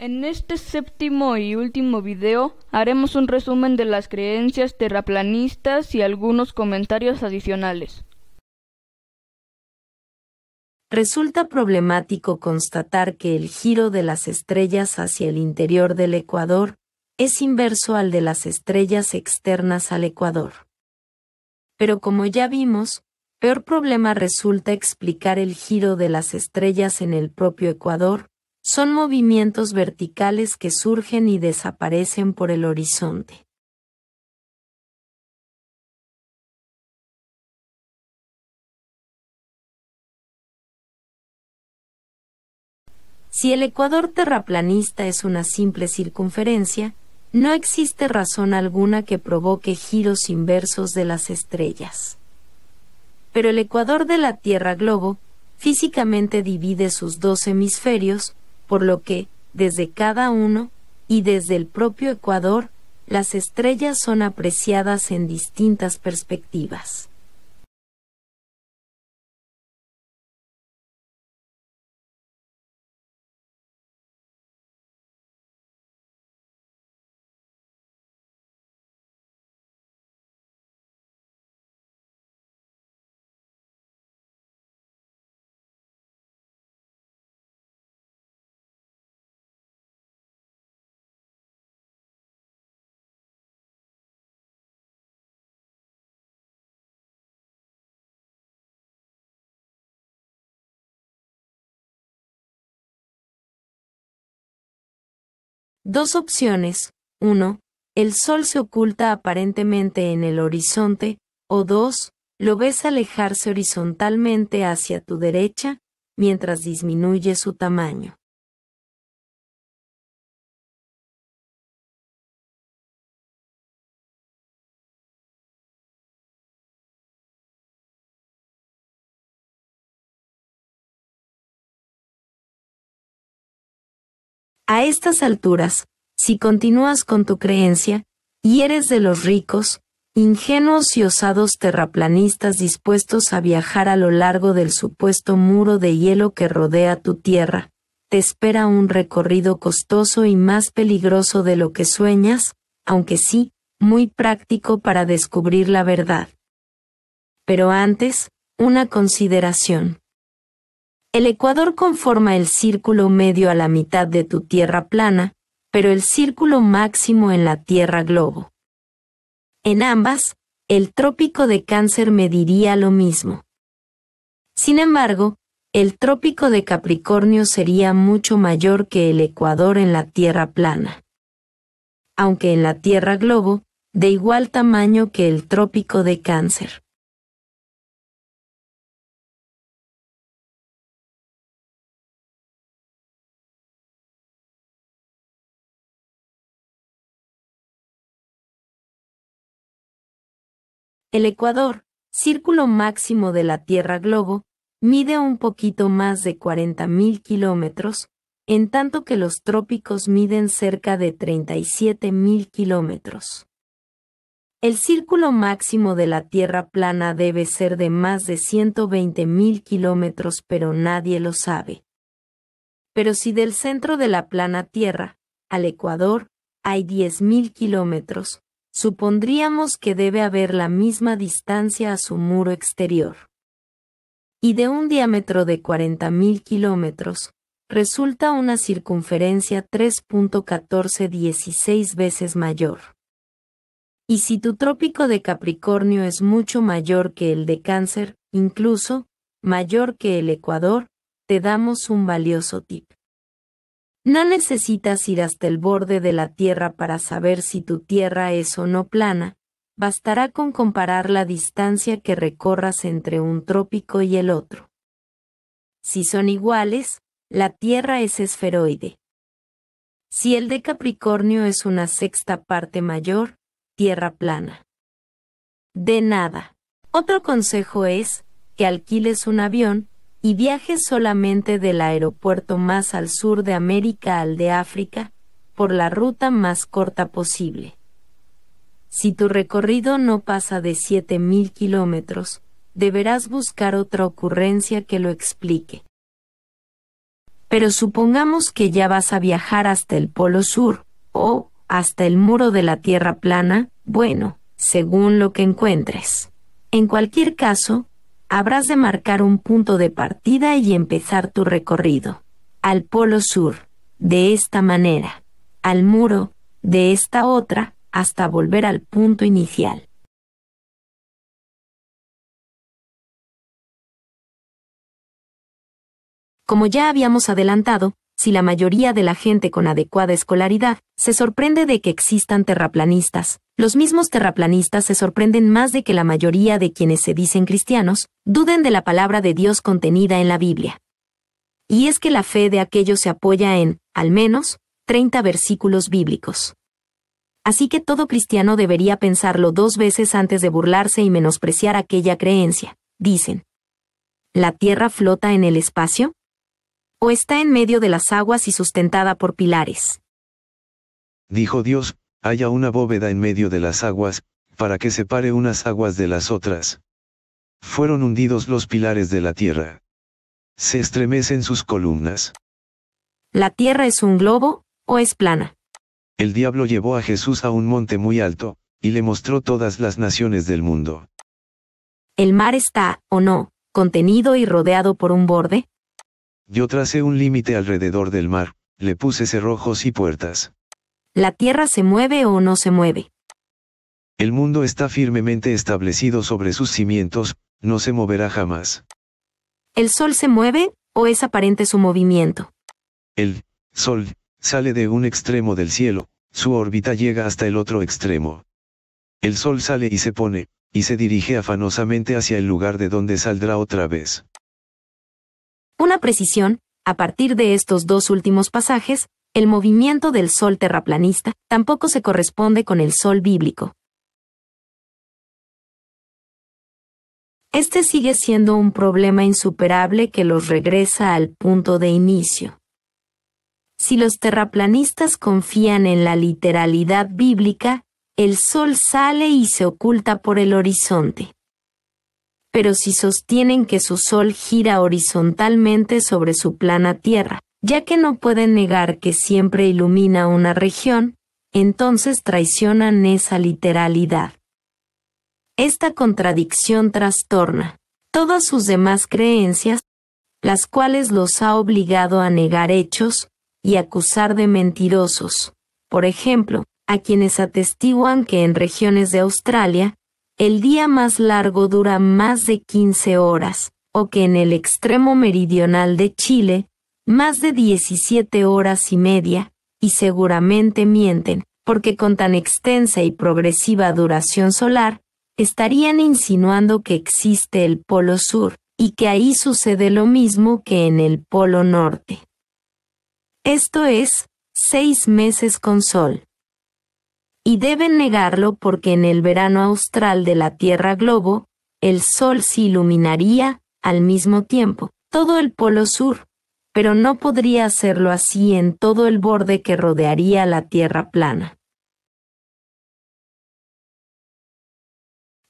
En este séptimo y último video haremos un resumen de las creencias terraplanistas y algunos comentarios adicionales. Resulta problemático constatar que el giro de las estrellas hacia el interior del ecuador es inverso al de las estrellas externas al ecuador. Pero como ya vimos, peor problema resulta explicar el giro de las estrellas en el propio ecuador, son movimientos verticales que surgen y desaparecen por el horizonte. Si el ecuador terraplanista es una simple circunferencia, no existe razón alguna que provoque giros inversos de las estrellas. Pero el ecuador de la Tierra globo físicamente divide sus dos hemisferios, por lo que, desde cada uno, y desde el propio Ecuador, las estrellas son apreciadas en distintas perspectivas. Dos opciones. 1. El sol se oculta aparentemente en el horizonte, o 2. Lo ves alejarse horizontalmente hacia tu derecha, mientras disminuye su tamaño. A estas alturas, si continúas con tu creencia, y eres de los ricos, ingenuos y osados terraplanistas dispuestos a viajar a lo largo del supuesto muro de hielo que rodea tu tierra, te espera un recorrido costoso y más peligroso de lo que sueñas, aunque sí, muy práctico para descubrir la verdad. Pero antes, una consideración. El ecuador conforma el círculo medio a la mitad de tu tierra plana, pero el círculo máximo en la tierra globo. En ambas, el trópico de cáncer mediría lo mismo. Sin embargo, el trópico de Capricornio sería mucho mayor que el ecuador en la tierra plana. Aunque en la tierra globo, de igual tamaño que el trópico de cáncer. El ecuador, círculo máximo de la Tierra Globo, mide un poquito más de 40.000 kilómetros, en tanto que los trópicos miden cerca de 37.000 kilómetros. El círculo máximo de la Tierra plana debe ser de más de 120.000 kilómetros, pero nadie lo sabe. Pero si del centro de la plana Tierra, al Ecuador, hay 10.000 kilómetros, supondríamos que debe haber la misma distancia a su muro exterior. Y de un diámetro de 40.000 kilómetros, resulta una circunferencia 3.1416 veces mayor. Y si tu trópico de Capricornio es mucho mayor que el de Cáncer, incluso, mayor que el Ecuador, te damos un valioso tip. No necesitas ir hasta el borde de la Tierra para saber si tu Tierra es o no plana, bastará con comparar la distancia que recorras entre un trópico y el otro. Si son iguales, la Tierra es esferoide. Si el de Capricornio es una sexta parte mayor, Tierra plana. De nada. Otro consejo es que alquiles un avión, y viaje solamente del aeropuerto más al sur de América al de África, por la ruta más corta posible. Si tu recorrido no pasa de 7.000 kilómetros, deberás buscar otra ocurrencia que lo explique. Pero supongamos que ya vas a viajar hasta el Polo Sur, o hasta el muro de la Tierra plana, bueno, según lo que encuentres. En cualquier caso, habrás de marcar un punto de partida y empezar tu recorrido. Al polo sur, de esta manera. Al muro, de esta otra, hasta volver al punto inicial. Como ya habíamos adelantado, si la mayoría de la gente con adecuada escolaridad se sorprende de que existan terraplanistas, los mismos terraplanistas se sorprenden más de que la mayoría de quienes se dicen cristianos duden de la palabra de Dios contenida en la Biblia. Y es que la fe de aquellos se apoya en, al menos, 30 versículos bíblicos. Así que todo cristiano debería pensarlo dos veces antes de burlarse y menospreciar aquella creencia, dicen. ¿La Tierra flota en el espacio? o está en medio de las aguas y sustentada por pilares. Dijo Dios, haya una bóveda en medio de las aguas, para que separe unas aguas de las otras. Fueron hundidos los pilares de la tierra. Se estremecen sus columnas. ¿La tierra es un globo, o es plana? El diablo llevó a Jesús a un monte muy alto, y le mostró todas las naciones del mundo. ¿El mar está, o no, contenido y rodeado por un borde? Yo tracé un límite alrededor del mar, le puse cerrojos y puertas. ¿La Tierra se mueve o no se mueve? El mundo está firmemente establecido sobre sus cimientos, no se moverá jamás. ¿El Sol se mueve o es aparente su movimiento? El Sol sale de un extremo del cielo, su órbita llega hasta el otro extremo. El Sol sale y se pone, y se dirige afanosamente hacia el lugar de donde saldrá otra vez. Una precisión, a partir de estos dos últimos pasajes, el movimiento del Sol terraplanista tampoco se corresponde con el Sol bíblico. Este sigue siendo un problema insuperable que los regresa al punto de inicio. Si los terraplanistas confían en la literalidad bíblica, el sol sale y se oculta por el horizonte pero si sostienen que su Sol gira horizontalmente sobre su plana Tierra, ya que no pueden negar que siempre ilumina una región, entonces traicionan esa literalidad. Esta contradicción trastorna todas sus demás creencias, las cuales los ha obligado a negar hechos y acusar de mentirosos, por ejemplo, a quienes atestiguan que en regiones de Australia, el día más largo dura más de 15 horas, o que en el extremo meridional de Chile, más de 17 horas y media, y seguramente mienten, porque con tan extensa y progresiva duración solar, estarían insinuando que existe el Polo Sur, y que ahí sucede lo mismo que en el Polo Norte. Esto es, seis meses con sol y deben negarlo porque en el verano austral de la Tierra Globo, el Sol se iluminaría, al mismo tiempo, todo el Polo Sur, pero no podría hacerlo así en todo el borde que rodearía la Tierra plana.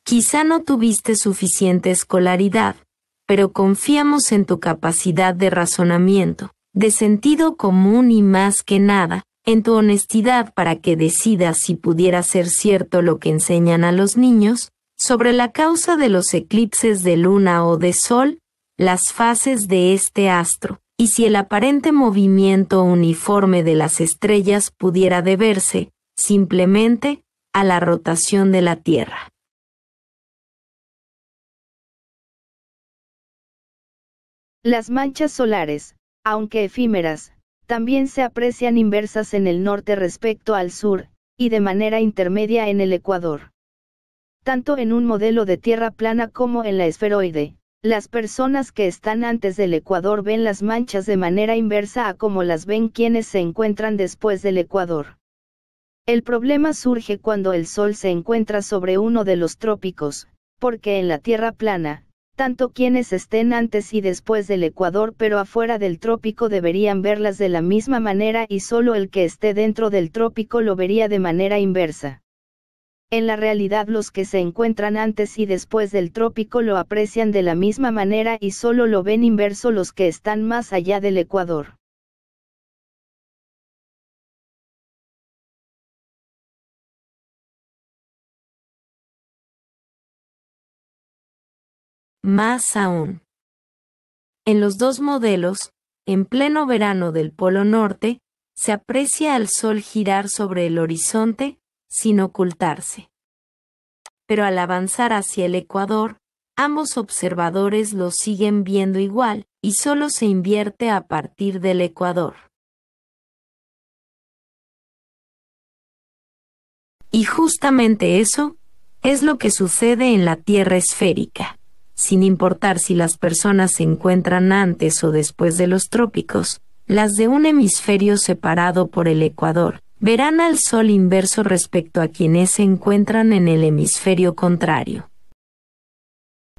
Quizá no tuviste suficiente escolaridad, pero confiamos en tu capacidad de razonamiento, de sentido común y más que nada, en tu honestidad para que decidas si pudiera ser cierto lo que enseñan a los niños, sobre la causa de los eclipses de luna o de sol, las fases de este astro, y si el aparente movimiento uniforme de las estrellas pudiera deberse, simplemente, a la rotación de la Tierra. Las manchas solares, aunque efímeras, también se aprecian inversas en el norte respecto al sur, y de manera intermedia en el ecuador. Tanto en un modelo de tierra plana como en la esferoide, las personas que están antes del ecuador ven las manchas de manera inversa a como las ven quienes se encuentran después del ecuador. El problema surge cuando el Sol se encuentra sobre uno de los trópicos, porque en la Tierra plana, tanto quienes estén antes y después del Ecuador pero afuera del trópico deberían verlas de la misma manera y solo el que esté dentro del trópico lo vería de manera inversa. En la realidad los que se encuentran antes y después del trópico lo aprecian de la misma manera y solo lo ven inverso los que están más allá del Ecuador. Más aún. En los dos modelos, en pleno verano del Polo Norte, se aprecia al sol girar sobre el horizonte sin ocultarse. Pero al avanzar hacia el ecuador, ambos observadores lo siguen viendo igual y solo se invierte a partir del ecuador. Y justamente eso es lo que sucede en la Tierra esférica sin importar si las personas se encuentran antes o después de los trópicos, las de un hemisferio separado por el ecuador, verán al Sol inverso respecto a quienes se encuentran en el hemisferio contrario.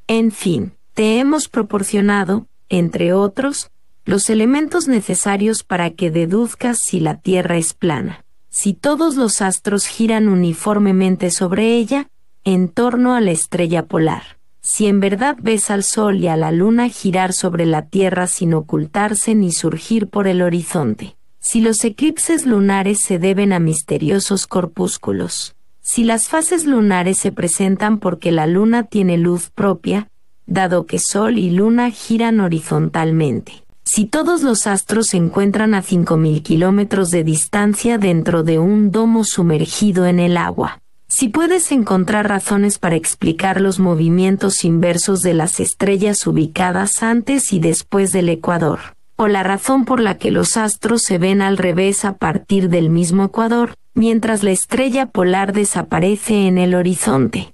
En fin, te hemos proporcionado, entre otros, los elementos necesarios para que deduzcas si la Tierra es plana. Si todos los astros giran uniformemente sobre ella, en torno a la estrella polar si en verdad ves al sol y a la luna girar sobre la Tierra sin ocultarse ni surgir por el horizonte, si los eclipses lunares se deben a misteriosos corpúsculos, si las fases lunares se presentan porque la luna tiene luz propia, dado que sol y luna giran horizontalmente, si todos los astros se encuentran a 5.000 kilómetros de distancia dentro de un domo sumergido en el agua, si puedes encontrar razones para explicar los movimientos inversos de las estrellas ubicadas antes y después del ecuador, o la razón por la que los astros se ven al revés a partir del mismo ecuador, mientras la estrella polar desaparece en el horizonte.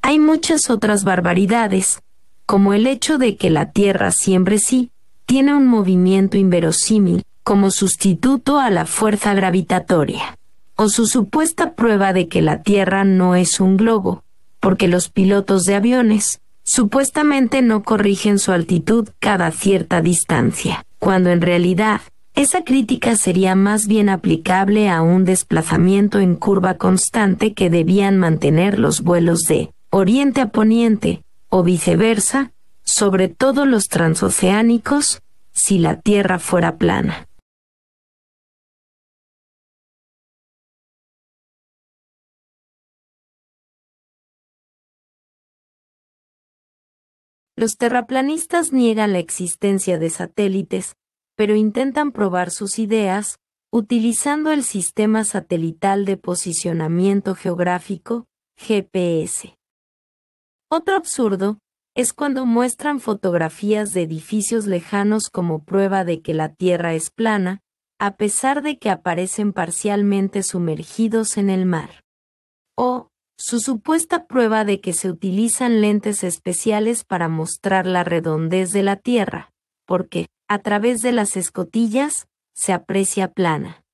Hay muchas otras barbaridades, como el hecho de que la Tierra siempre sí tiene un movimiento inverosímil como sustituto a la fuerza gravitatoria o su supuesta prueba de que la Tierra no es un globo, porque los pilotos de aviones supuestamente no corrigen su altitud cada cierta distancia, cuando en realidad esa crítica sería más bien aplicable a un desplazamiento en curva constante que debían mantener los vuelos de oriente a poniente, o viceversa, sobre todo los transoceánicos, si la Tierra fuera plana. Los terraplanistas niegan la existencia de satélites, pero intentan probar sus ideas, utilizando el Sistema Satelital de Posicionamiento Geográfico, GPS. Otro absurdo, es cuando muestran fotografías de edificios lejanos como prueba de que la Tierra es plana, a pesar de que aparecen parcialmente sumergidos en el mar. O, su supuesta prueba de que se utilizan lentes especiales para mostrar la redondez de la Tierra, porque, a través de las escotillas, se aprecia plana.